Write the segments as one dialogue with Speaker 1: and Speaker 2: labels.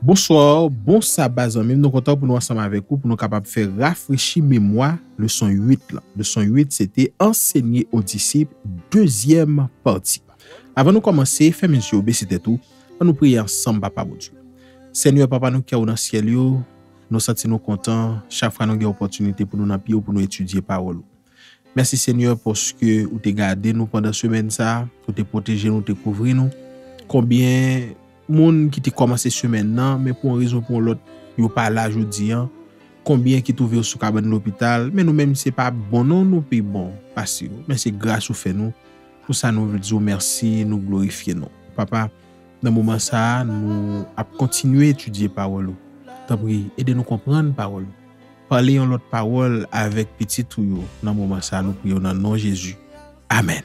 Speaker 1: Bonsoir, bon sabaz anmim, nou kontan pou nou ansanm avekou pou nou kapap fè rafrechi mèmwa le son 8 lan. Le son 8, sète, ensegnye ou disip, dèzyèm parti. Avan nou komanse, fèmèn sè yo, bè sè tè tou, an nou priye ansanm pa pa mou djou. Sènyo, pa pa nou kè ou nan sèl yo, nou sèti nou kontan, chafran nou gen opotunite pou nou napi yo, pou nou etudye parolo. Mènsi sènyo pou sèke ou te gade nou pandan sèmen sa, pou te poteje nou, te kouvri nou, konbyen... moun ki te komanse semen nan, men pou an rizon pou an lot, yo pa la jodi an, konbyen ki touve yo soukaban l'opital, men nou menm se pa bonon nou, pe bon, pasi yo, men se grasyou fe nou, pou sa nou vlidzo mersi, nou glorifiye nou. Papa, nan mouman sa, nou ap kontinuye etudye parolou, tabri, eden nou kompran parolou, prale yon lot parol, avek peti tou yo, nan mouman sa, nou priyo nan nou Jezu. Amen.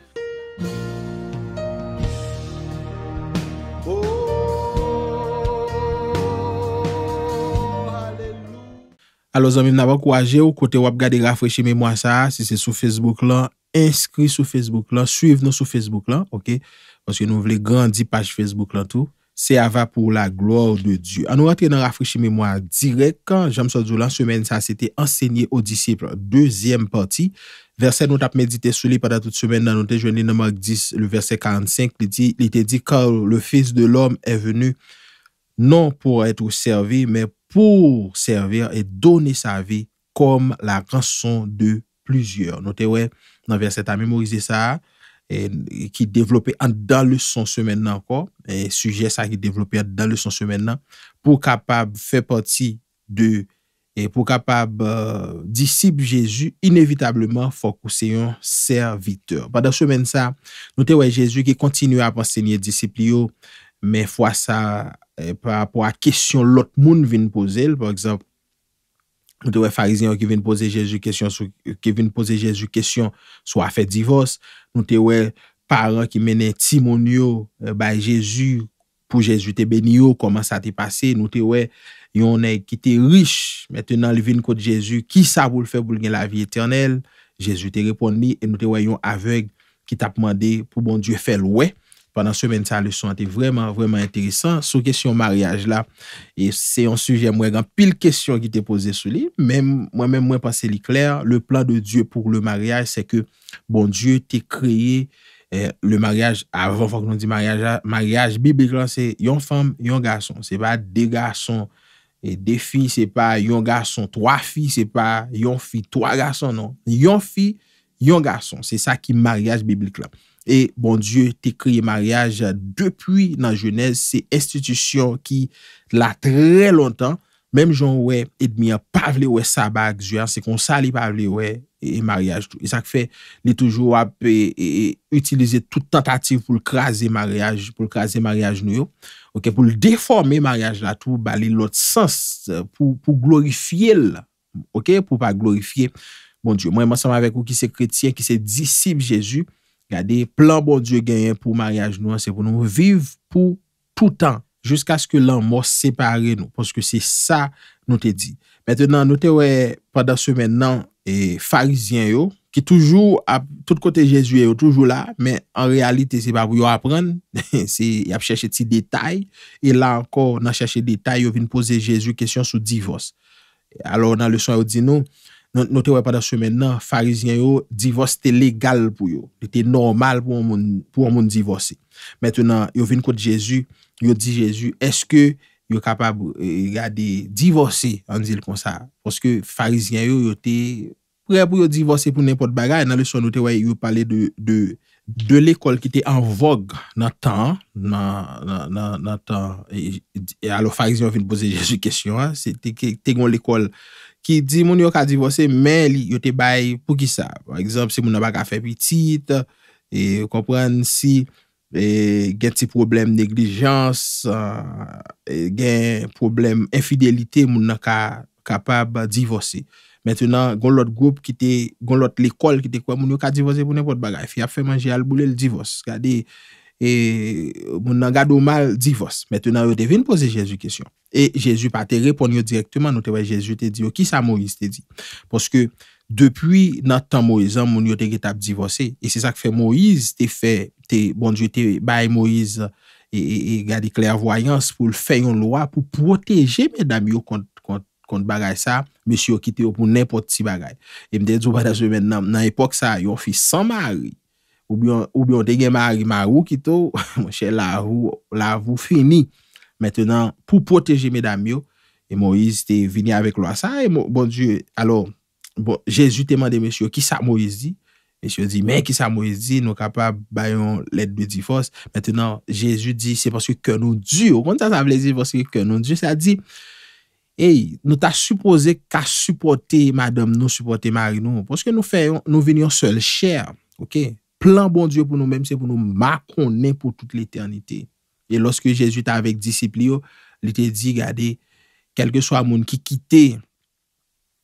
Speaker 1: Alo zanmim nan wak waje ou kote wap gade rafreshi memwa sa, si se sou Facebook lan, inskri sou Facebook lan, suiv nou sou Facebook lan, ok? Ponsye nou vle grandi page Facebook lan tou, se ava pou la gloa de Diyo. An nou wate nan rafreshi memwa direk, kan Jamson Doulan, semen sa, se te ensegnye ou disipre. Dezyem pati, verse nou tap medite sou li pata tout semen nan nou te jweni nan mak dis, le verse 45, li te di, kan le fez de l'om e venu, non pou etre ou servi, men pou etre ou servi, pou servir et donner sa vie kom la rançon de plusieurs. Nou te wè, nan verset a memorize sa, ki devlopè an dan leçon semen nan anko, e suje sa ki devlopè an dan leçon semen nan, pou kapab fè pati de, pou kapab euh, disip Jésus, inévitableman fokou seyon serviteur. Padak semen sa, nou te wè Jésus ki kontinu apansenye disiplio, men fwa sa, pa apwa kesyon lot moun vin pose l, pou eksemp, nou te we farizyon ki vin pose jesu kesyon, ki vin pose jesu kesyon sou afe divos, nou te we paran ki menen timon yo, ba jesu pou jesu te beni yo, koman sa te pase, nou te we yon ek ki te rich, meten nan li vin kote jesu, ki sa pou l fe pou l gen la vi eternel, jesu te repon ni, nou te we yon aveg ki ta pwande pou bon die fe l wep, pandan semen sa le son an te vreman vreman enteresan sou kesyon mariage la e seyon suje mwen gan pil kesyon ki te pose sou li, men mwen mwen panse li kler, le plan de Diyo pou le mariage se ke bon Diyo te kreye le mariage, avan fok non di mariage mariage biblik lan se yon fem yon gason, se pa de gason e de fi se pa yon gason toa fi se pa yon fi toa gason non, yon fi yon gason, se sa ki mariage biblik lan E, bon dieu, te kriye maryaj depuy nan jenez se institisyon ki la tre lontan, menm joun we edmian pavle we sabak se konsali pavle we e maryaj tou. E sak fe, ne toujou ap e utilize tout tentative pou l krasi maryaj nou yo. Ok, pou l deforme maryaj la tou, bali l ot sens pou glorifiye l. Ok, pou pa glorifiye bon dieu. Mwen monsanman vek ou ki se kretien ki se disip jesu Gade plan bon Diyo genyen pou maryaj nou anse pou nou. Viv pou toutan. Juska sku lan mò separe nou. Poske se sa nou te di. Mètenan nou te wè pwadan semen nan farizyen yo. Ki toujou ap, tout kote Jezu yo toujou la. Men an realite se pa pou yo apren. Se yap chèche ti detay. E la ankor nan chèche detay yo vin pose Jezu kèsyon sou divos. Alors nan le son yo di nou. nou te wè pa da sou men nan, farizyen yo, divos te legal pou yo, e te normal pou an moun divose. Mètè nan, yo vin kote Jezu, yo di Jezu, eske yo kapab, ya e, de divose, an zil kon sa, poske farizyen yo, yo te, pou ya pou yo divose, pou nèmpot bagay, nan le sou nou te wè, yo pale de, de, De l'ekol ki te an vog nan tan, nan tan, e alofak zyon fin pose jesu kesyon, se te kon l'ekol ki di moun yo ka divose men li yo te bay pou ki sa. Ekzamp se moun nan baka fe pitit, e kompren si gen ti problem neglijans, euh, gen problem enfidelite moun nan ka kapab divose. Mètè nan, goun lòt goup ki te, goun lòt l'ekol ki te kwa, moun yo ka divose pou nè pot bagay. Fi ap fè manje al boulè l'divose. Gade, moun nan gado mal divose. Mètè nan, yo te vin pose Jezu kesyon. E Jezu pa te repon yo direktman, nou te wè Jezu te di yo, ki sa Moïse te di? Poske, depwi nan tan Moïse an, moun yo te git ap divose. E se sa k fè Moïse te fè, te bonjou te bay Moïse e gade klervoyans pou l'fè yon loa pou proteje men dam yo kont bagay sa. Mèche yo kite yo pou nèpot ti bagay. E mdè djou bada jwè mè nan epok sa, yo fi san mari. Ou biyon te gen mari, ma rou ki tou. Mèche la rou, la rou fini. Mètenan, pou proteje mèdame yo, e Moise te vini avèk lwa sa. E bon djou, alò, bon, jèzou te mande mèche yo, ki sa Moise di? Mèche yo di, mè, ki sa Moise di, nou kapab bayon lèd me di fos. Mètenan, jèzou di, se porske kè nou djou. Mèche yo bon, sa vlezi, se porske kè nou djou, sa di... Ey, nou ta suppose ka supporte madame nou, supporte mari nou. Ponske nou venyon sol, chèr, ok? Plan bon diyo pou nou menm, se pou nou ma konen pou tout l'éternité. Et lorsque Jésus ta avek disiplio, l'été di gade, kelke so a moun ki kite,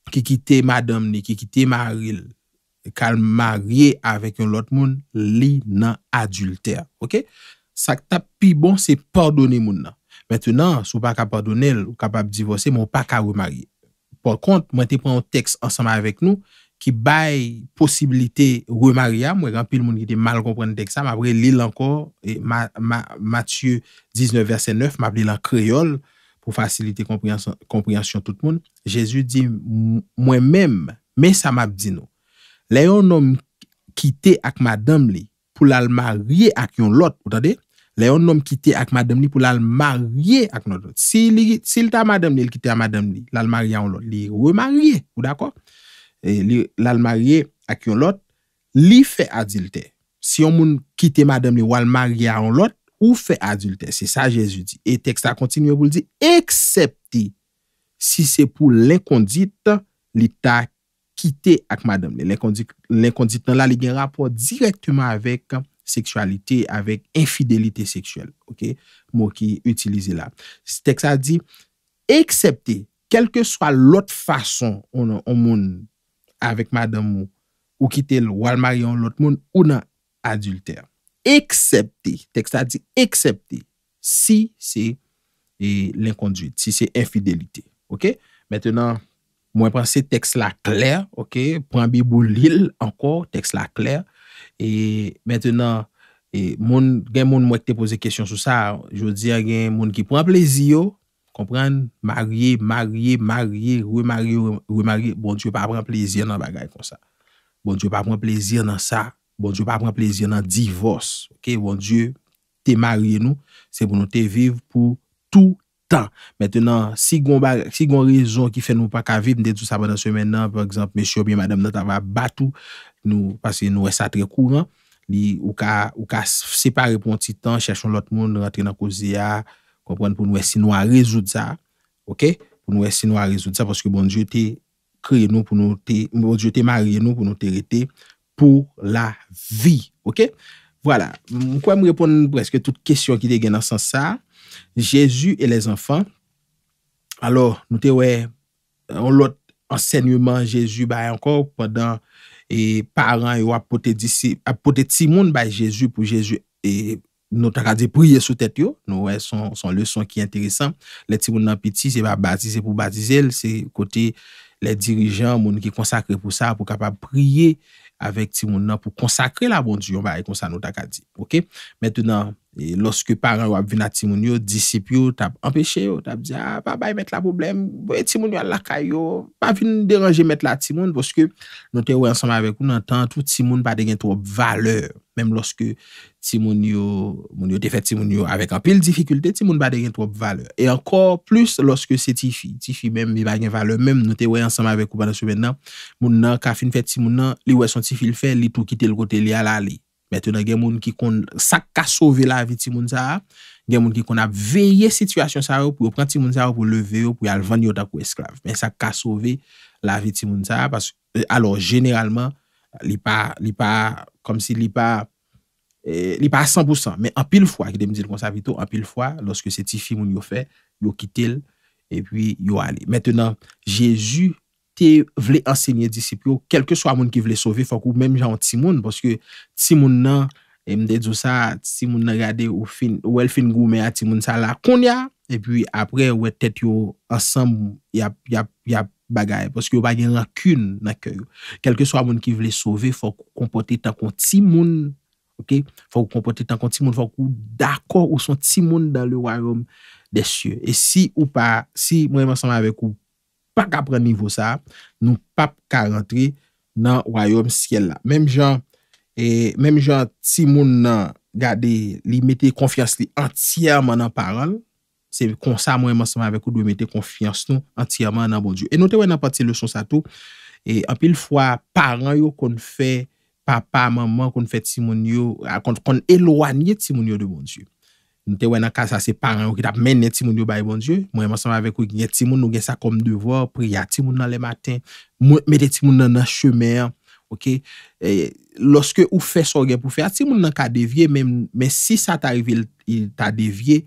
Speaker 1: ki kite madame ni, ki kite maril, kal mariye avèk yon lot moun, li nan adultèr, ok? Sakta pi bon se pardonne moun nan. Mètè nan, sou pa kap pardonel ou kapab divose, mè ou pa ka remari. Po kont, mwen te pren an teks ansama avèk nou ki bay posibilite remaria. Mwen gen, pil moun ki te mal komprenne dek sa, mè apre li lankor. Matye 19, verset 9, mè ap li lankreyol pou fasilite kompryansyon tout moun. Jezu di, mwen mèm, mè sa mè ap di nou. Lè yon nom ki te ak mè dam li pou lal marie ak yon lot, mwen tade, Le yon nom kite ak madam li pou lal marye ak nan lot. Si li ta madam li, li kite ak madam li, lal marye an lot. Li we marye, ou d'akor? E lal marye ak yon lot, li fe adilte. Si yon moun kite madam li, wal marye an lot, ou fe adilte. Se sa Jezu di. E teksta kontinu yo vou li di, eksepti si se pou l'en kondit li ta kite ak madam li. L'en kondit nan la li gen rapor direktman avek seksualite avèk infidelite seksuel, ok? Mou ki utilize la. Tek sa di, eksepte, kelke swa lot fason ou nou moun avèk madame ou ki tel ou al maryon lot moun, ou nou adultè. Eksepte, tek sa di, eksepte, si se l'inkonduit, si se infidelite, ok? Mètè nan, mwen pransè teks la klèr, ok? Pran bi bou l'il anko, teks la klèr, E maintenant, e gen moun mwen te pose kèsyon sou sa, gen moun ki pran plezi yo, kompran, mariye, mariye, mariye, remariye, remariye, bon diyo pa pran plezi nan bagay kon sa. Bon diyo pa pran plezi nan sa, bon diyo pa pran plezi nan divos, ok, bon diyo te mariye nou, se pou nou te viv pou tou. Tan, mètè nan, si gon rezon ki fè nou pa ka vib, mdè tou sa banan se mè nan, pèr eksemp, mèsyon biye madèm nan ta va batou, nou, pasè nou wè sa trè kouran, li, ou ka, ou ka sepa repon ti tan, chèchon lot moun, rentrè nan kozi ya, komprèn pou nou wè si nou a rezoud sa, ok, pou nou wè si nou a rezoud sa, pòske bon diyo bon te kre nou, pou nou te, bon diyo te marye nou, pou nou te rete, pou la vi, ok? Vwala, mkwè mwè repon, mwè mwè mwè mwè mwè mwè mwè mw Jésus et les enfants. Alors, nou te wè, on lot enseignement Jésus baye ankor, podan, e paran yo apote timoun baye Jésus pou Jésus. E nou ta kade priye sou tete yo. Nou wè son leçon ki enteresan. Le timoun nan piti, se ba batize pou batize el, se kote le dirijan, moun ki konsakre pou sa, pou kapab priye avek timoun nan pou konsakre la bondi. Yon baye konsa nou ta kade. Ok? Mètè nan, mètè nan, E loske paran wap vin ati moun yo, disip yo, tap empeshe yo, tap diya, ah, pa bay met la problem, boye ti moun yo al lakay yo, pa vin deranje met la ti moun, poske nou te woy ansama avek ou nan tan, tou ti moun ba degen trop valeur, menm loske ti moun yo, moun yo te fet ti moun yo avek anpil difikulte, ti moun ba degen trop valeur. E ankor plus loske se ti fi, ti fi menm bi ba gen valeur, menm nou te woy ansama avek ou banan sou menman, moun nan ka fin fet ti moun nan, li wè son ti fi l fe, li tou kite l kote li ala li. Mètènen gen moun ki kon sa ka sove la vi ti moun zara, gen moun ki kon a veye situasyon sa yo pou yo pran ti moun zara pou leve yo pou yo alvan yo da pou esklave. Men sa ka sove la vi ti moun zara. Euh, Alors, genèralman, li pa, li pa, kom si li pa, e, li pa a 100%. Men anpil fwa, ki de mizil konsavito, anpil fwa, loske se ti fi moun yo fe, yo kitel, e pwi yo ale. Mètènen, Jésus... vle enseigne disipyo, kelke swa moun ki vle sove, fok ou mèm jan ou timoun, porske timoun nan, e mde djou sa timoun nan gade ou el fin gou mè a timoun sa la koun ya epi apre ou etet yo ansambou, ya bagay porske yo bagay rakoun na kèy kelke swa moun ki vle sove, fok kompote tankon timoun fok ou kompote tankon timoun, fok ou dakor ou son timoun dan le warom desye, e si ou pa si mwen mwansama avek ou Pa kapran nivou sa, nou pap ka rentri nan wayom siel la. Mem jan, si e, moun nan gade li mette konfians li antiyaman nan paran, se konsa mwen masman avek ou do mette konfians nou antiyaman nan bonjou. E nou te wè nan pati le son sa tou, e anpil fwa paran yo kon fè papa, maman, kon fè ti moun yo, kon elouanye ti moun yo de bonjou. mwen te wè nan kasa se paran ou ki tap mènen ti moun yo baye bon dieu, mwen yon masama avek ou ki gen ti moun ou gen sa kom devor, priyat ti moun nan le matin, mwen te ti moun nan nan chemer, ok, e, loske ou fè sor gen pou fè, a ti moun nan ka devye, men si sa ta revye, ta devye,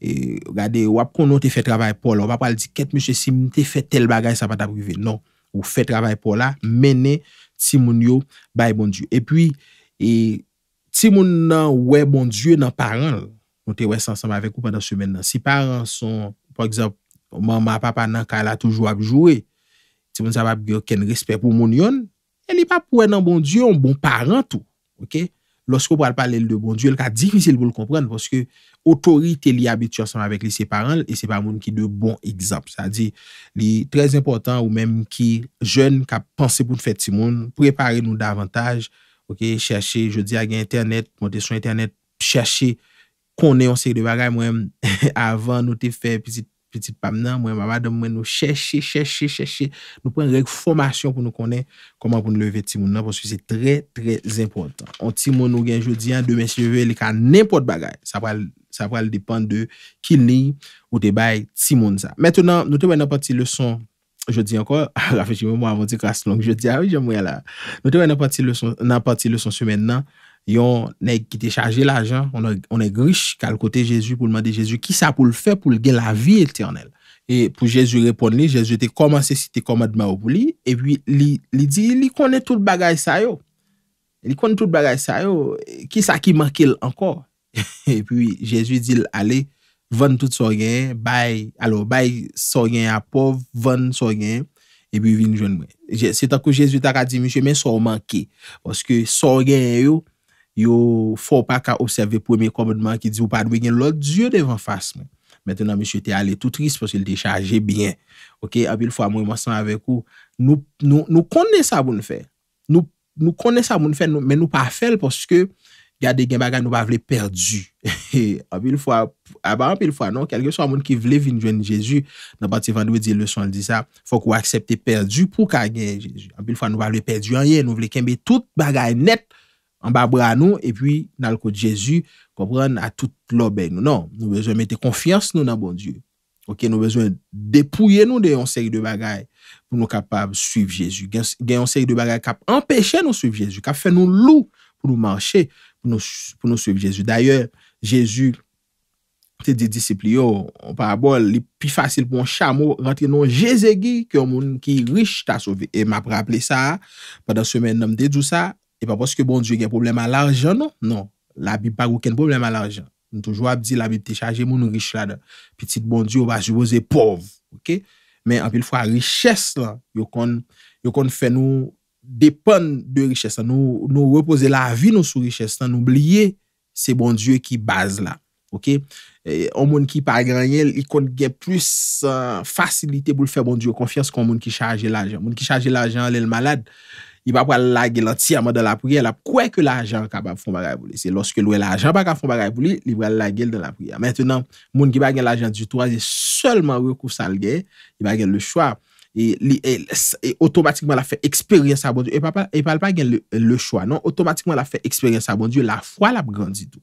Speaker 1: e, gade wap konon te fè travay pou la, wap al di ket mwen se si mwen te fè tel bagay sa pata privye, non, ou fè travay pou la, mènen ti moun yo baye bon dieu. E pwi, e, ti moun nan wè bon dieu nan paran lè, Montez wè s'ansam avèk ou pendant semen nan. Si parans son, pou ekzamp, maman, papa nan, ka la toujou apjouè, si moun sa pap, gen resper pou moun yon, el ni pa pou wè nan bon die, yon bon parant ou. Ok? Lorskou pral pale lè de bon die, el ka difisil pou l'komprenn, porske otorite li abit chansam avèk lè se parans, lè se par moun ki de bon ekzamp. Sa di, li trez importan ou mèm ki jen kwa panse pou fèti moun, preparè nou davantaj, ok, chèche, jè di agè internet konen yon sèk de bagay mwen avan nou te fè piti paminan, mwen mabade mwen nou chèche, chèche, chèche, nou pren rek formasyon pou nou konen, koman pou nou levè timoun nan, pwoswè sèk tre trez impotant. On timoun nou gen jodi an, demen sèk vè lè ka nèmpot bagay, sa pral depan de kil ni ou te bay timoun sa. Mètounan, nou te mwen nan pati lèson, jodi ankor, rafi jimè mwen avanti kras long, jodi an, nou te mwen nan pati lèson sou men nan, yon nek ki te chaje la jan, on ne grish kal kote Jezu pou lman de Jezu, ki sa pou lfe pou lge la vi eternel. Et pou Jezu repon li, Jezu te komanse si te koman dman ou pou li, et pi li di, li konen tout bagay sa yo, li konen tout bagay sa yo, ki sa ki manke l ankor. Et pi Jezu dil, ale, van tout so gen, bay, alo, bay so gen apov, van so gen, et pi vin joun mwen. Se takou Jezu ta ka di, mi se men so manke, oske so gen yo, yo fò pa ka observe pwèmè komodman ki di ou pa dwe gen lòt djè devan fass mè. Mètè nan mè sou te ale tout trist pwòsè lè te chaje bièn. Ok, anpil fwa mwen monsan avek ou, nou konè sa moun fè. Nou konè sa moun fè, men nou pa fèl pwòsè ke gade gen bagay nou pa vle perdi. Anpil fwa, anpil fwa non, kelge sou anpil fwa moun ki vle vinjwen jèzù, nan pati vandwe di le son di sa, fò kwa aksepte perdi pou ka gen jèzù. Anpil fwa nou pa vle perdi anye, nou vle kembe tout bag an ba bra nou, e pi nan l kote Jezu, kopran a tout l obèy nou. Non, nou bezwen mette konfians nou nan bon Dieu. Ok, nou bezwen depouye nou de yon seri de bagay, pou nou kapap suiv Jezu. Gen yon seri de bagay kap empèche nou suiv Jezu, kap fè nou lou pou nou manche, pou nou suiv Jezu. D'ayor, Jezu, te di disipli yo, an pa abol, li pi fasil pou an chamo, renti nou Jezegi, ki yon moun ki rich ta sovi. E map rappele sa, padan semen namde dousa, E pa paske bon dieu gen problem a l'arjen, non. Non, la bib pa gou ken problem a l'arjen. Nou toujou ap di la bib te chaje, moun nou riche la da. Petite bon dieu, wazou boze pov, ok? Men apil fwa, riches la, yo kon fè nou depan de riches la, nou repose la avi nou sou riches la, nou blye se bon dieu ki baz la, ok? An moun ki pa granye, i kon gen plus euh, fasilite pou l'fè bon dieu kon fers kon moun ki chaje l'arjen. Moun ki chaje l'arjen, alè l'malade, li pa pral lage lantia mwen de la priya, la pouè ke l'ajan kabab foun bagay pou li. Se loske louè l'ajan bagay foun bagay pou li, li pral lage l de la priya. Mètenan, moun ki bagay l'ajan du to, se seuleman wè kousan lge, li bagay l le chwa, e otomatikman la fè eksperyens a bon diyo. E pal pa bagay l le chwa, non, otomatikman la fè eksperyens a bon diyo, la fwa la pral grandi tou.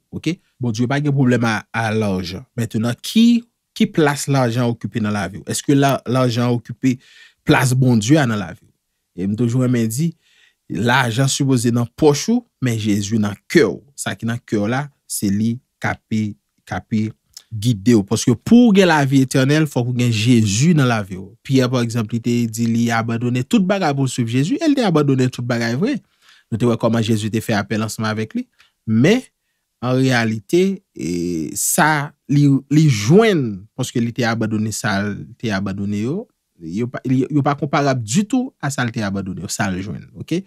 Speaker 1: Bon diyo, bagay l problem a l'ajan. Mètenan, ki plas l'ajan okupè nan la viw? Eske l'ajan okupè pl La, jansu boze nan pochou, men Jezou nan kèw. Sa ki nan kèw la, se li kapi, kapi, gite de ou. Poske pou gen la vi etyonel, fokou gen Jezou nan la vi ou. Pi ya, par exemple, li te di li abadone tout bagay pou soub Jezou, el te abadone tout bagay vwe. Nou te wè koman Jezou te fè apel ansman avèk li. Me, an realite, e, sa li jwen, poske li te abadone sal, te abadone yo, yo pa komparab du tou a salte abadou, yo sa rejoin, ok?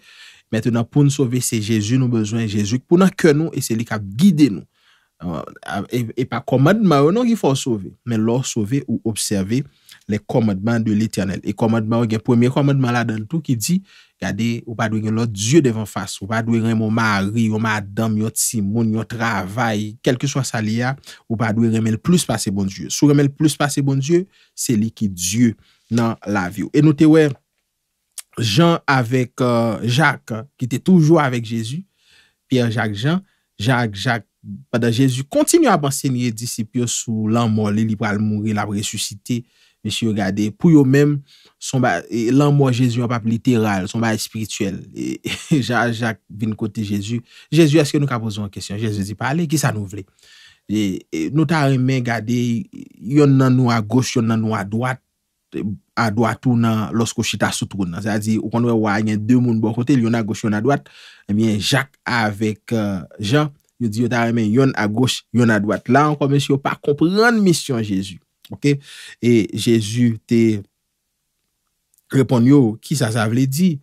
Speaker 1: Mètè nan pou nou sove, se Jezou nou bezwen, Jezou pou nan kè nou, e se li ka gide nou. E pa komadman ou nan ki fò sove, men lò sove ou observe le komadman de l'Eternel. E komadman ou gen premier komadman la dan tou ki di, gade, ou pa dwe gen lò Diyo devan fass, ou pa dwe gen mon mari, ou ma dam, yo timoun, yo travay, kelke so sa li ya, ou pa dwe remel plus pa se bon Diyo. Sou remel plus pa se bon Diyo, nan la view. E nou te wè, Jean avèk euh, Jacques, ki te toujou avèk Jésus, Pierre-Jacques Jean, Jacques, Jacques, padan Jésus, kontinu ap ansenye disipyo sou l'anmò, li li pral mouri, la presusite, mèche yo gade, pou yo mèm, son ba, l'anmò Jésus, an pap literal, son ba espirituel. Jacques, Jacques, vin kote Jésus, Jésus, eske nou ka bozoun kèsyon, Jésus di pale, ki sa nou vle? E nou ta remè gade, yon nan nou a goche, yon nan nou a dwat, a doa tou nan losko chita sou tou nan. Zadi, ou kondwe wanyen de moun bon kote, yon a goche, yon a doat, emyen eh Jacques avek euh, Jean, yon a goche, yon a doat. La, an komens yo pa kompran misyon jesu, ok? E jesu te repon yo, ki sa zavle di?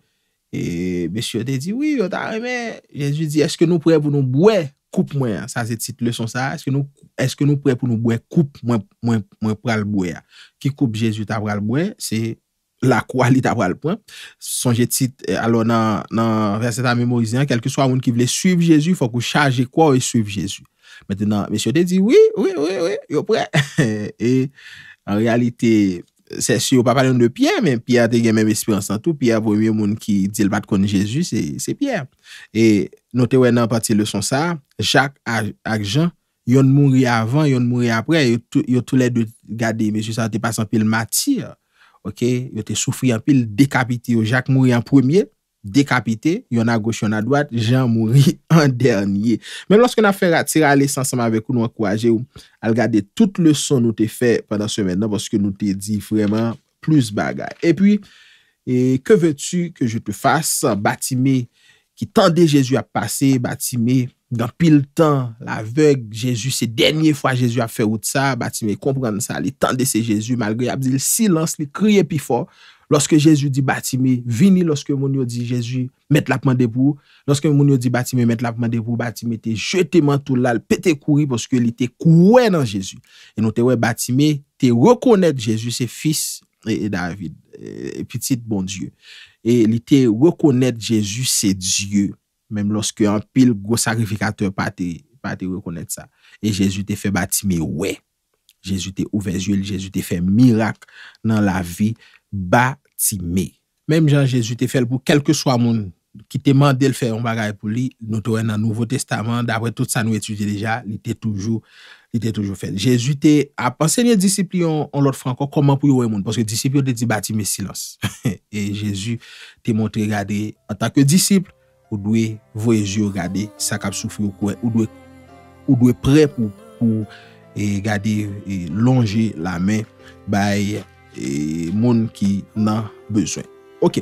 Speaker 1: E mesyu te di, oui, yon ta remen, jesu di, eske nou prebounou bouè? koup mwen, sa zetit le son sa, eske nou pre pou nou mwen koup mwen pral mwen, ki koup jesu tabral mwen, se la kwa li tabral pral, son jetit, alo nan verseta memorizyan, kelke swa moun ki vle suiv jesu, fok ou chaje kwa ou suiv jesu. Metenan, mesyo te di, oui, oui, oui, oui, yo pre, e, en realite, se si yo pa pale mwen de pier, pier de gen men mwen espiransan tou, pier vwe mwen moun ki dil bat kon jesu, se pier, e, nou te wè nan pati le son sa, Jacques ak Jean, yon mouri avan, yon mouri apre, yon tou lè dout gade, mè si sa te pasan pil mati, ok, yon te soufri an pil dekapite, Jacques mouri an premier, dekapite, yon an goche, yon an doate, Jean mouri an dernye. Mèm lòske nan fèr atire alè sansama avèk ou nou akouaje ou al gade, tout le son nou te fè pendant semen nan bòske nou te di fwèman plus bagay. E pwi, ke vè tu ke joute fass batimey Ki tande Jezu ap pase, batime, dan pil tan, la vek, Jezu se denye fwa Jezu ap fe ou tsa, batime, komprende sa, li tande se Jezu, malgoy ap zil, silans, li kriye pi fwa, loske Jezu di batime, vini loske moun yo di Jezu, met la pman debou, loske moun yo di batime, met la pman debou, batime, te jete man tou lal, pete kouri, poske li te kouwen nan Jezu. E nou te we batime, te rekonet Jezu se fis, E David, e pitit bon dieu. E li te rekonnet Jezu se dieu, mem loske an pil go sakrifika te pati pati rekonnet sa. E Jezu te fe batime, we! Jezu te ouve zye, Jezu te fe mirak nan la vi batime. Mem jan Jezu te fel pou kelke swa moun ki te mandel fe yon bagay pou li, nou tou en nan Nouveau Testament, d'apre tout sa nou etuji deja, li te toujou I te toujou fèd. Jésus te apansè nye disipli an lot franko koman pou yo wè moun porske disipli yo te di bati mè silans. E Jésus te montre gade an tak yo disipli ou dwe voye zyo gade sa kap soufri yo kwen ou dwe prè pou gade longe la mè bay moun ki nan beswen. Ok,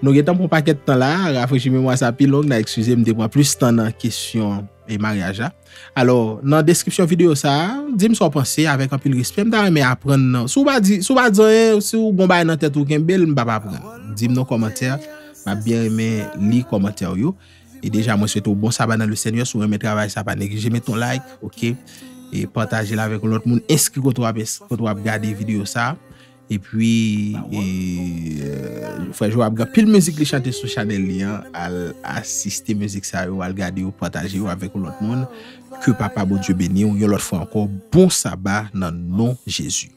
Speaker 1: nou getan pou pa ket tan la, rafrejime mwa sa pilon, na eksuze mde mwa plus tan nan kesyon e maryaja. Alo, nan deskripsyon video sa, di m son panse, avek anpil rispe, m ta reme apran nan. Sou ba di, sou ba di zanye, eh, sou bon bay nan tet ou ken bel, m baba pran. Di m nan komantèr, m a bien reme li komantèr yo. E deja m wè svetou bon saban nan lè sènyo, sou reme travay saban ek. Jemè ton like, ok, e patajè la vek lòt moun eskri kout wap eskri kout wap gade video sa. E pwi, fwenj wap gen pil müzik li chante sou chanel li an, al asiste müzik sa yo, al gade yo, pataje yo avèk ou lot moun, ke papa bou Djebeni ou yon lot fwa anko, bon sabba nan non Jezu.